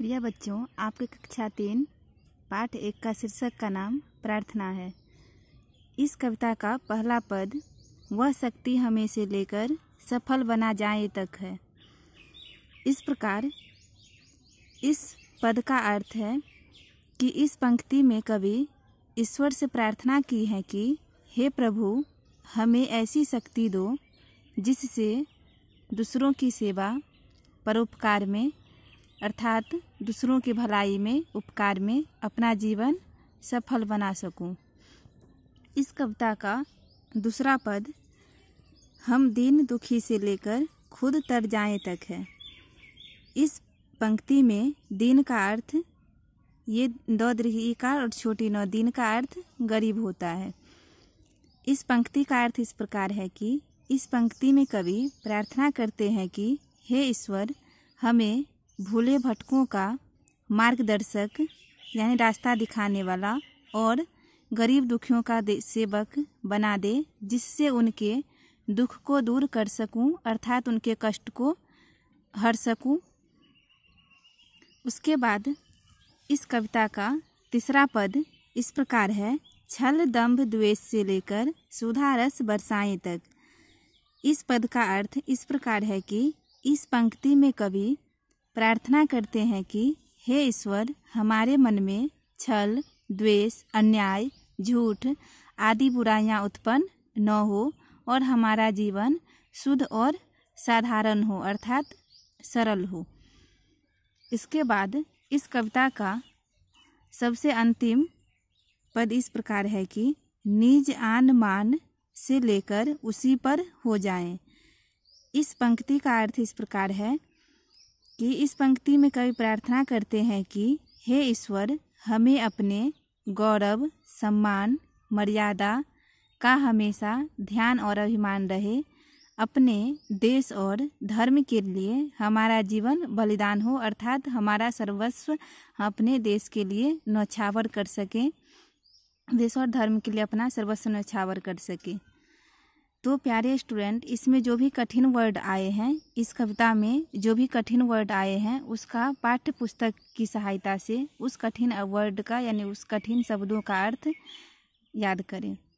प्रिय बच्चों आपके कक्षा तीन पाठ एक का शीर्षक का नाम प्रार्थना है इस कविता का पहला पद वह शक्ति हमें से लेकर सफल बना जाए तक है इस प्रकार इस पद का अर्थ है कि इस पंक्ति में कवि ईश्वर से प्रार्थना की है कि हे प्रभु हमें ऐसी शक्ति दो जिससे दूसरों की सेवा परोपकार में अर्थात दूसरों की भलाई में उपकार में अपना जीवन सफल बना सकूं। इस कविता का दूसरा पद हम दिन दुखी से लेकर खुद तर जाए तक है इस पंक्ति में दिन का अर्थ ये दो का और छोटी नौ दिन का अर्थ गरीब होता है इस पंक्ति का अर्थ इस प्रकार है कि इस पंक्ति में कवि प्रार्थना करते हैं कि हे ईश्वर हमें भोले भटकों का मार्गदर्शक यानी रास्ता दिखाने वाला और गरीब दुखियों का सेवक बना दे जिससे उनके दुख को दूर कर सकूं अर्थात उनके कष्ट को हर सकूं उसके बाद इस कविता का तीसरा पद इस प्रकार है छल दम्भ द्वेष से लेकर सुधा रस बरसाएं तक इस पद का अर्थ इस प्रकार है कि इस पंक्ति में कवि प्रार्थना करते हैं कि हे ईश्वर हमारे मन में छल द्वेष अन्याय झूठ आदि बुराइयां उत्पन्न न हो और हमारा जीवन शुद्ध और साधारण हो अर्थात सरल हो इसके बाद इस कविता का सबसे अंतिम पद इस प्रकार है कि निज आन मान से लेकर उसी पर हो जाएं। इस पंक्ति का अर्थ इस प्रकार है कि इस पंक्ति में कवि प्रार्थना करते हैं कि हे ईश्वर हमें अपने गौरव सम्मान मर्यादा का हमेशा ध्यान और अभिमान रहे अपने देश और धर्म के लिए हमारा जीवन बलिदान हो अर्थात हमारा सर्वस्व अपने देश के लिए नौछावर कर सकें देश और धर्म के लिए अपना सर्वस्व नौछावर कर सकें तो प्यारे स्टूडेंट इसमें जो भी कठिन वर्ड आए हैं इस कविता में जो भी कठिन वर्ड आए हैं उसका पाठ्य पुस्तक की सहायता से उस कठिन वर्ड का यानी उस कठिन शब्दों का अर्थ याद करें